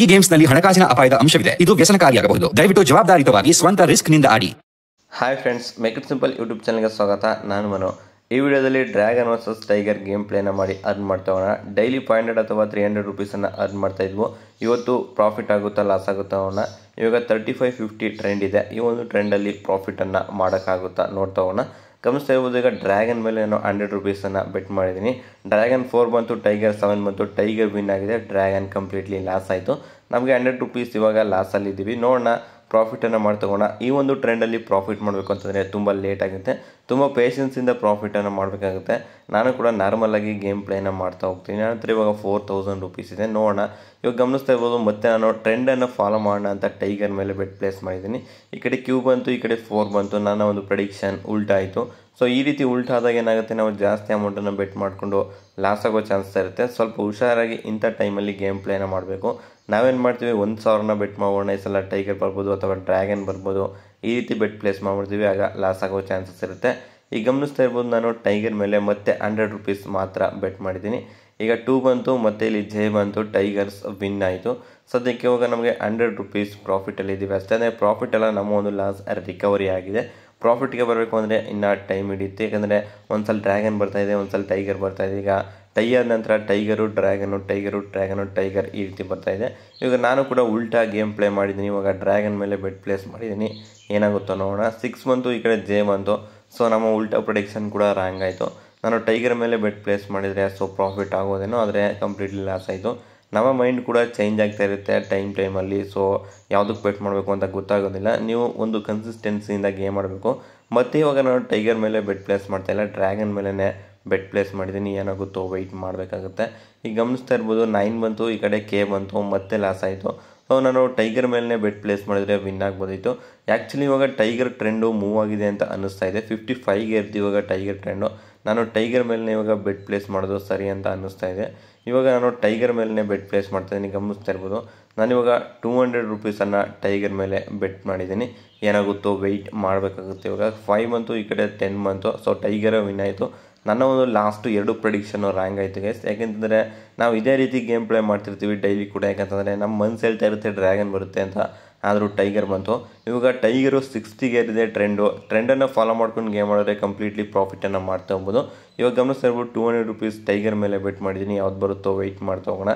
ಈ ಗೇಮ್ಸ್ ನಲ್ಲಿ ಹಣಕಾಸಿನ ಅಪಾಯದ ಅಂಶವಿದೆ ಇದು ವ್ಯಸನಕಾರಿಯಾಗಬಹುದು ದಯವಿಟ್ಟು ಜವಾಬ್ದಾರಿತವಾಗಿ ಸ್ವಂತ ರಿಸ್ಕ್ ನಿಂದ ಆಡಿ hi friends make it simple YouTube ಗೆ ಸ್ವಾಗತ ನಾನು ಮನು ಈ ವಿಡಿಯೋದಲ್ಲಿ ಡ್ರ್ಯಾಗನ್ ವರ್ಸಸ್ ಟೈಗರ್ ಗೇಮ್ ಪ್ಲೇನ ಮಾಡಿ ಅರ್ನ್ ಮಾಡ್ತಾ ಹೋಗೋಣ ಡೈಲಿ ಫೈವ್ ಹಂಡ್ರೆಡ್ ಅಥವಾ ತ್ರೀ ಹಂಡ್ರೆಡ್ ರುಪೀಸನ್ನು ಅರ್ನ್ ಮಾಡ್ತಾ ಇದ್ವು ಇವತ್ತು ಪ್ರಾಫಿಟ್ ಆಗುತ್ತಾ ಲಾಸ್ ಆಗುತ್ತಾ ಹೋಗೋಣ ಇವಾಗ ತರ್ಟಿ ಫೈವ್ ಫಿಫ್ಟಿ ಟ್ರೆಂಡ್ ಇದೆ ಈ ಒಂದು ಟ್ರೆಂಡಲ್ಲಿ ಪ್ರಾಫಿಟನ್ನು ಮಾಡೋಕ್ಕಾಗುತ್ತಾ ನೋಡ್ತಾ ಹೋಗೋಣ ಗಮನಿಸ್ತಾ ಇರ್ಬೋದು ಈಗ ಡ್ರ್ಯಾಗನ್ ಮೇಲೆ ನಾನು ಹಂಡ್ರೆಡ್ ರುಪೀಸನ್ನು ಬೆಟ್ ಮಾಡಿದ್ದೀನಿ ಡ್ರ್ಯಾಗನ್ ಫೋರ್ ಬಂತು ಟೈಗರ್ ಸೆವೆನ್ ಬಂತು ಟೈಗರ್ ವಿನ್ ಆಗಿದೆ ಡ್ರ್ಯಾಗನ್ ಕಂಪ್ಲೀಟ್ಲಿ ಲಾಸ್ ಆಯಿತು ನಮಗೆ ಹಂಡ್ರೆಡ್ ರುಪೀಸ್ ಇವಾಗ ಇದ್ದೀವಿ ನೋಡೋಣ ಪ್ರಾಫಿಟನ್ನು ಮಾಡ್ತಗೋಣ ಈ ಒಂದು ಟ್ರೆಂಡಲ್ಲಿ ಪ್ರಾಫಿಟ್ ಮಾಡಬೇಕು ಅಂತಂದರೆ ತುಂಬ ಲೇಟ್ ಆಗುತ್ತೆ ತುಂಬ ಪೇಷನ್ಸಿಂದ ಪ್ರಾಫಿಟನ್ನು ಮಾಡಬೇಕಾಗುತ್ತೆ ನಾನು ಕೂಡ ನಾರ್ಮಲಾಗಿ ಗೇಮ್ ಪ್ಲೇನ ಮಾಡ್ತಾ ಹೋಗ್ತೀನಿ ನನ್ನ ಇವಾಗ ಫೋರ್ ತೌಸಂಡ್ ರುಪೀಸ್ ಇದೆ ನೋಡೋಣ ಇವಾಗ ಗಮನಿಸ್ತಾ ಇರ್ಬೋದು ಮತ್ತೆ ನಾನು ಟ್ರೆಂಡನ್ನು ಫಾಲೋ ಮಾಡೋಣ ಅಂತ ಟೈಗರ್ ಮೇಲೆ ಬೆಟ್ ಪ್ಲೇಸ್ ಮಾಡಿದ್ದೀನಿ ಈ ಕಡೆ ಕ್ಯೂ ಬಂತು ಈ ಕಡೆ ಫೋರ್ ಬಂತು ನನ್ನ ಒಂದು ಪ್ರೆಡಿಕ್ಷನ್ ಉಲ್ಟಾಯಿತು ಸೊ ಈ ರೀತಿ ಉಲ್ಟಾದಾಗ ಏನಾಗುತ್ತೆ ನಾವು ಜಾಸ್ತಿ ಅಮೌಂಟನ್ನು ಬೆಟ್ ಮಾಡಿಕೊಂಡು ಲಾಸ್ ಆಗೋ ಚಾನ್ಸ್ ಇರುತ್ತೆ ಸ್ವಲ್ಪ ಹುಷಾರಾಗಿ ಇಂಥ ಟೈಮಲ್ಲಿ ಗೇಮ್ ಪ್ಲೇನ ಮಾಡಬೇಕು ನಾವೇನು ಮಾಡ್ತೀವಿ ಒಂದು ಸಾವಿರನ ಬೆಟ್ ಮಾಡೋಣ ಈ ಸಲ ಟೈಗರ್ ಬರ್ಬೋದು ಅಥವಾ ಡ್ರ್ಯಾಗನ್ ಬರ್ಬೋದು ಈ ರೀತಿ ಬೆಟ್ ಪ್ಲೇಸ್ ಮಾಡ್ಬಿಡ್ತೀವಿ ಆಗ ಲಾಸ್ ಆಗೋ ಚಾನ್ಸಸ್ ಇರುತ್ತೆ ಈಗ ಗಮನಿಸ್ತಾ ಇರ್ಬೋದು ನಾನು ಟೈಗರ್ ಮೇಲೆ ಮತ್ತೆ ಹಂಡ್ರೆಡ್ ರುಪೀಸ್ ಮಾತ್ರ ಬೆಟ್ ಮಾಡಿದ್ದೀನಿ ಈಗ ಟೂ ಬಂತು ಮತ್ತು ಇಲ್ಲಿ ಜೇ ಬಂತು ಟೈಗರ್ಸ್ ವಿನ್ ಆಯಿತು ಸದ್ಯಕ್ಕೆ ಇವಾಗ ನಮಗೆ ಹಂಡ್ರೆಡ್ ರುಪೀಸ್ ಪ್ರಾಫಿಟಲ್ಲಿದ್ದೀವಿ ಅಷ್ಟೇ ಪ್ರಾಫಿಟ್ ಎಲ್ಲ ನಮ್ಮ ಒಂದು ಲಾಸ್ ರಿಕವರಿ ಆಗಿದೆ ಪ್ರಾಫಿಟ್ಗೆ ಬರಬೇಕು ಅಂದರೆ ಇನ್ನೂ ಟೈಮ್ ಹಿಡಿಯುತ್ತೆ ಯಾಕಂದರೆ ಒಂದು ಸಲ ಡ್ರ್ಯಾಗನ್ ಬರ್ತಾಯಿದೆ ಒಂದು ಸಲ ಟೈಗರ್ ಬರ್ತಾಯಿದೆ ಈಗ ಟೈಗರ್ ನಂತರ tiger dragon tiger dragon tiger ಈ ರೀತಿ ಬರ್ತಾಯಿದೆ ಇವಾಗ ನಾನು ಕೂಡ ಉಲ್ಟಾ ಗೇಮ್ ಪ್ಲೇ ಮಾಡಿದ್ದೀನಿ ಇವಾಗ ಡ್ರ್ಯಾಗನ್ ಮೇಲೆ ಬೆಡ್ ಪ್ಲೇಸ್ ಮಾಡಿದ್ದೀನಿ ಏನಾಗುತ್ತೋ ನೋಡೋಣ ಸಿಕ್ಸ್ ಮಂತು ಈ ಕಡೆ ಜೇ ಬಂತು ಸೊ ನಮ್ಮ ಉಲ್ಟಾ ಪ್ರೊಡಿಕ್ಷನ್ ಕೂಡ ರ್ಯಾಂಗ್ ಆಯಿತು ನಾನು ಟೈಗರ್ ಮೇಲೆ ಬೆಡ್ ಪ್ಲೇಸ್ ಮಾಡಿದರೆ ಸೊ ಪ್ರಾಫಿಟ್ ಆಗೋದೇನೋ ಆದರೆ ಕಂಪ್ಲೀಟ್ಲಿ ಲಾಸ್ ಆಯಿತು ನಮ್ಮ ಮೈಂಡ್ ಕೂಡ ಚೇಂಜ್ ಆಗ್ತಾ ಇರುತ್ತೆ ಟೈಮ್ ಟೈಮಲ್ಲಿ ಸೊ ಯಾವುದಕ್ಕೆ ಬೆಟ್ ಮಾಡಬೇಕು ಅಂತ ಗೊತ್ತಾಗೋದಿಲ್ಲ ನೀವು ಒಂದು ಕನ್ಸಿಸ್ಟೆನ್ಸಿಯಿಂದ ಗೇಮ್ ಆಡಬೇಕು ಮತ್ತು ಇವಾಗ ನಾನು ಟೈಗರ್ ಮೇಲೆ ಬೆಟ್ ಪ್ಲೇಸ್ ಮಾಡ್ತಾ ಇಲ್ಲ ಡ್ರ್ಯಾಗನ್ ಮೇಲೇ ಬೆಟ್ ಪ್ಲೇಸ್ ಮಾಡಿದ್ದೀನಿ ಏನಾಗುತ್ತೋ ವೆಯ್ಟ್ ಮಾಡಬೇಕಾಗುತ್ತೆ ಈಗ ಗಮನಿಸ್ತಾ ಇರ್ಬೋದು ನೈನ್ ಬಂತು ಈ ಕಡೆ ಕೆ ಬಂತು ಮತ್ತೆ ಲಾಸ್ ಆಯಿತು ಸೊ ನಾನು ಟೈಗರ್ ಮೇಲೇ ಬೆಟ್ ಪ್ಲೇಸ್ ಮಾಡಿದರೆ ವಿನ್ ಆಗ್ಬೋದಿತ್ತು ಆ್ಯಕ್ಚುಲಿ ಇವಾಗ ಟೈಗರ್ ಟ್ರೆಂಡು ಮೂವ್ ಆಗಿದೆ ಅಂತ ಅನ್ನಿಸ್ತಾ ಇದೆ ಫಿಫ್ಟಿ ಫೈವ್ಗೆ ಇರ್ತೀವಿ ಇವಾಗ ಟೈಗರ್ ಟ್ರೆಂಡು ನಾನು ಟೈಗರ್ ಮೇಲೇ ಇವಾಗ ಬೆಡ್ ಪ್ಲೇಸ್ ಮಾಡೋದು ಸರಿ ಅಂತ ಅನ್ನಿಸ್ತಾ ಇದೆ ಇವಾಗ ನಾನು ಟೈಗರ್ ಮೇಲೆ ಬೆಡ್ ಪ್ಲೇಸ್ ಮಾಡ್ತಾಯಿದ್ದೀನಿ ಗಮನಿಸ್ತಾ ಇರ್ಬೋದು ನಾನಿವಾಗ ಟೂ ಹಂಡ್ರೆಡ್ ರುಪೀಸನ್ನು ಟೈಗರ್ ಮೇಲೆ ಬೆಟ್ ಮಾಡಿದ್ದೀನಿ ಏನಾಗುತ್ತೋ ವೆಯ್ಟ್ ಮಾಡಬೇಕಾಗುತ್ತೆ ಇವಾಗ ಫೈವ್ ಮಂತು ಈ ಕಡೆ ಟೆನ್ ಮಂತು ಸೊ ಟೈಗರೇ ವಿನ್ ಆಯಿತು ನನ್ನ ಒಂದು ಲಾಸ್ಟ್ ಎರಡು ಪ್ರೊಡಿಕ್ಷನ್ ರ್ಯಾಂಕ್ ಆಯಿತು ಗೈಸ್ ಯಾಕೆಂತಂದರೆ ನಾವು ಇದೇ ರೀತಿ ಗೇಮ್ ಪ್ಲೇ ಮಾಡ್ತಿರ್ತೀವಿ ಡೈಲಿ ಕೂಡ ಯಾಕಂತಂದರೆ ನಮ್ಮ ಮನ್ಸು ಹೇಳ್ತಾ ಇರುತ್ತೆ ಡ್ರ್ಯಾಗನ್ ಬರುತ್ತೆ ಅಂತ ಆದರೂ ಟೈಗರ್ ಬಂತು ಇವಾಗ ಟೈಗರು ಸಿಕ್ಸ್ತಿಗೆ ಗೇರ್ ಟ್ರೆಂಡು ಟ್ರೆಂಡನ್ನು ಫಾಲೋ ಮಾಡ್ಕೊಂಡು ಗೇಮ್ ಮಾಡಿದ್ರೆ ಕಂಪ್ಲೀಟ್ಲಿ ಪ್ರಾಫಿಟನ್ನು ಮಾಡ್ತಾ ಹೋಗ್ಬೋದು ಇವಾಗ ಗಮನಿಸ್ತಾ ಇರ್ಬೋದು ಟೂ ಹಂಡ್ರೆಡ್ ರುಪೀಸ್ ಟೈಗರ್ ಮೇಲೆ ಬೆಟ್ ಮಾಡಿದ್ದೀನಿ ಯಾವ್ದು ಬರುತ್ತೋ ವೆಯ್ಟ್ ಮಾಡ್ತಾ ಹೋಗೋಣ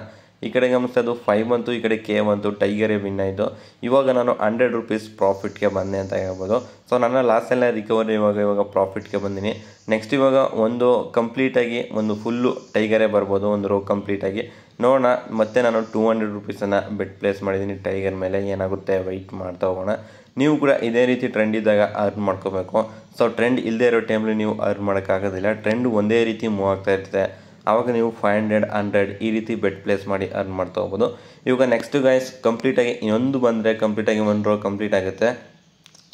ಈ ಕಡೆ ಗಮನಿಸ್ತಾ ಅದು ಫೈವ್ ಬಂತು ಈ ಕಡೆ ಕೆ ಬಂತು ಟೈಗರೇ ವಿನ್ ಆಯಿತು ಇವಾಗ ನಾನು ಹಂಡ್ರೆಡ್ ರುಪೀಸ್ ಪ್ರಾಫಿಟ್ಗೆ ಬಂದೆ ಅಂತ ಹೇಳ್ಬೋದು ಸೊ ನನ್ನ ಲಾಸ್ ಎಲ್ಲ ರಿಕವರಿ ಇವಾಗ ಇವಾಗ ಪ್ರಾಫಿಟ್ಗೆ ಬಂದಿನಿ ನೆಕ್ಸ್ಟ್ ಇವಾಗ ಒಂದು ಕಂಪ್ಲೀಟಾಗಿ ಒಂದು ಫುಲ್ಲು ಟೈಗರೇ ಬರ್ಬೋದು ಒಂದು ರೋ ಕಂಪ್ಲೀಟಾಗಿ ನೋಡೋಣ ಮತ್ತೆ ನಾನು ಟೂ ಹಂಡ್ರೆಡ್ ರುಪೀಸನ್ನು ಬೆಟ್ ಪ್ಲೇಸ್ ಮಾಡಿದ್ದೀನಿ ಟೈಗರ್ ಮೇಲೆ ಏನಾಗುತ್ತೆ ವೆಯ್ಟ್ ಮಾಡ್ತಾ ಹೋಗೋಣ ನೀವು ಕೂಡ ಇದೇ ರೀತಿ ಟ್ರೆಂಡ್ ಇದ್ದಾಗ ಅರ್ನ್ ಮಾಡ್ಕೋಬೇಕು ಸೊ ಟ್ರೆಂಡ್ ಇಲ್ಲದೆ ಇರೋ ಟೈಮಲ್ಲಿ ನೀವು ಅರ್ನ್ ಮಾಡೋಕ್ಕಾಗೋದಿಲ್ಲ ಟ್ರೆಂಡ್ ಒಂದೇ ರೀತಿ ಮೂವ್ ಆಗ್ತಾ ಇರ್ತದೆ ಆವಾಗ ನೀವು ಫೈವ್ ಹಂಡ್ರೆಡ್ ಹಂಡ್ರೆಡ್ ಈ ರೀತಿ ಬೆಟ್ ಪ್ಲೇಸ್ ಮಾಡಿ ಅರ್ನ್ ಮಾಡ್ತಾ ಹೋಗ್ಬೋದು ಇವಾಗ ನೆಕ್ಸ್ಟ್ ಗೈಸ್ ಕಂಪ್ಲೀಟಾಗಿ ಇನ್ನೊಂದು ಬಂದರೆ ಕಂಪ್ಲೀಟಾಗಿ ಒಂದು ರೋ ಕಂಪ್ಲೀಟ್ ಆಗುತ್ತೆ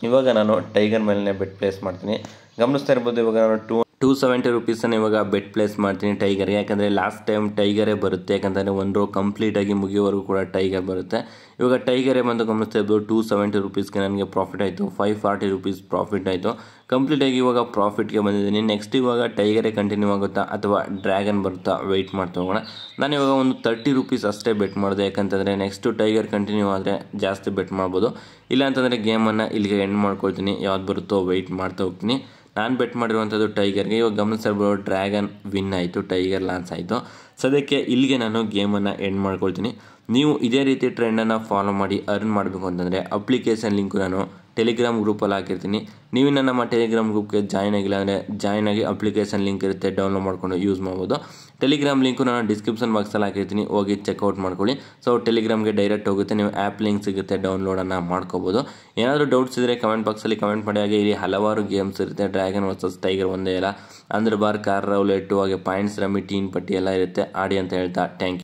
ಇವಾಗ ನಾನು ಟೈಗರ್ ಮೇಲೇ ಬೆಟ್ ಪ್ಲೇಸ್ ಮಾಡ್ತೀನಿ ಗಮನಿಸ್ತಾ ಇರ್ಬೋದು ಇವಾಗ ನಾನು ಟೂ ಟೂ ಸೆವೆಂಟಿ ರುಪೀಸನ್ನು ಇವಾಗ ಬೆಟ್ ಪ್ಲೇಸ್ ಮಾಡ್ತೀನಿ ಟೈಗರ್ಗೆ ಯಾಕಂದರೆ ಲಾಸ್ಟ್ ಟೈಮ್ ಟೈಗರೇ ಬರುತ್ತೆ ಯಾಕಂದರೆ ಒನ್ ರೋ ಕಂಪ್ಲೀಟಾಗಿ ಮುಗಿಯೋವರೆಗೂ ಕೂಡ ಟೈಗರ್ ಬರುತ್ತೆ ಇವಾಗ ಟೈಗರೇ ಬಂದು ಗಮನಿಸ್ತಾ ಇದ್ದು ಟೂ ಸೆವೆಂಟಿ ರುಪೀಸ್ಗೆ ನನಗೆ ಪ್ರಾಫಿಟ್ ಆಯಿತು ಫೈವ್ ಫಾರ್ಟಿ ರುಪೀಸ್ ಪ್ರಾಫಿಟ್ ಆಯಿತು ಕಂಪ್ಲೀಟಾಗಿ ಇವಾಗ ಪ್ರಾಫಿಟ್ಗೆ ಬಂದಿದ್ದೀನಿ ನೆಕ್ಸ್ಟ್ ಇವಾಗ ಟೈಗರೇ ಕಂಟಿನ್ಯೂ ಆಗುತ್ತಾ ಅಥವಾ ಡ್ರ್ಯಾಗನ್ ಬರುತ್ತಾ ವೆಯ್ಟ್ ಮಾಡ್ತಾ ಹೋಗೋಣ ನಾನು ಇವಾಗ ಒಂದು ತರ್ಟಿ ರುಪೀಸ್ ಅಷ್ಟೇ ಬೆಟ್ ಮಾಡಿದೆ ಯಾಕಂತಂದರೆ ನೆಕ್ಸ್ಟು ಟೈಗರ್ ಕಂಟಿನ್ಯೂ ಆದರೆ ಜಾಸ್ತಿ ಬೆಟ್ ಮಾಡ್ಬೋದು ಇಲ್ಲ ಅಂತಂದರೆ ಗೇಮನ್ನು ಇಲ್ಲಿಗೆ ಎಂಡ್ ಮಾಡ್ಕೊಳ್ತೀನಿ ಯಾವ್ದು ಬರುತ್ತೋ ವೆಯ್ಟ್ ಮಾಡ್ತಾ ಹೋಗ್ತೀನಿ ನಾನು ಬೆಟ್ ಮಾಡಿರುವಂಥದ್ದು ಟೈಗರ್ಗೆ ಇವಾಗ ಗಮನಿಸಬಹುದು ಡ್ರ್ಯಾಗನ್ ವಿನ್ ಆಯಿತು ಟೈಗರ್ ಲಾನ್ಸ್ ಆಯಿತು ಸದ್ಯಕ್ಕೆ ಇಲ್ಲಿಗೆ ನಾನು ಗೇಮನ್ನು ಎಂಡ್ ಮಾಡ್ಕೊಳ್ತೀನಿ ನೀವು ಇದೇ ರೀತಿ ಟ್ರೆಂಡನ್ನು ಫಾಲೋ ಮಾಡಿ ಅರ್ನ್ ಮಾಡಬೇಕು ಅಂತಂದರೆ ಅಪ್ಲಿಕೇಶನ್ ಲಿಂಕು ನಾನು ಟೆಲಿಗ್ರಾಮ್ ಗ್ರೂಪಲ್ಲಿ ಹಾಕಿರ್ತೀನಿ ನೀವು ನಮ್ಮ ಟೆಲಿಗ್ರಾಮ್ ಗ್ರೂಪ್ಗೆ ಜಾಯ್ನ್ ಆಗಿಲ್ಲ ಅಂದರೆ ಜಾಯ್ನ್ ಆಗಿ ಅಪ್ಲಿಕೇಶನ್ ಲಿಂಕ್ ಇರುತ್ತೆ ಡೌನ್ಲೋಡ್ ಮಾಡಿಕೊಂಡು ಯೂಸ್ ಮಾಡ್ಬೋದು ಟೆಲಿಗ್ರಾಮ್ ಲಿಂಕು ನಾನು ಡಿಸ್ಕ್ರಿಪ್ಷನ್ ಬಾಕ್ಸಲ್ಲಿ ಹಾಕಿರ್ತೀನಿ ಹೋಗಿ ಚೆಕ್ಔಟ್ ಮಾಡ್ಕೊಳ್ಳಿ ಸೊ ಟೆಲಿಗ್ರಾಮ್ಗೆ ಡೈರೆಕ್ಟ್ ಹೋಗುತ್ತೆ ನೀವು ಆ್ಯಪ್ ಲಿಂಕ್ ಸಿಗುತ್ತೆ ಡೌನ್ಲೋಡನ್ನು ಮಾಡ್ಕೋಬೋದು ಏನಾದರೂ ಡೌಟ್ಸ್ ಇದ್ದರೆ ಕಮೆಂಟ್ ಬಾಕ್ಸಲ್ಲಿ ಕಮೆಂಟ್ ಮಾಡಿ ಹಾಗೆ ಇಲ್ಲಿ ಹಲವಾರು ಗೇಮ್ಸ್ ಇರುತ್ತೆ ಡ್ರ್ಯಾಗನ್ ವರ್ಸಸ್ ಟೈಗರ್ ಒಂದೇ ಇಲ್ಲ ಅಂದ್ರೆ ಬಾರ್ ಕಾರ್ ರೌಲೆಟ್ಟು ಹಾಗೆ ಪಾಯಿಂಟ್ಸ್ ರಮ್ಮಿ ಟೀನ್ ಪಟ್ಟಿ ಎಲ್ಲ ಇರುತ್ತೆ ಆಡಿ ಅಂತ ಹೇಳ್ತಾ ಥ್ಯಾಂಕ್ ಯು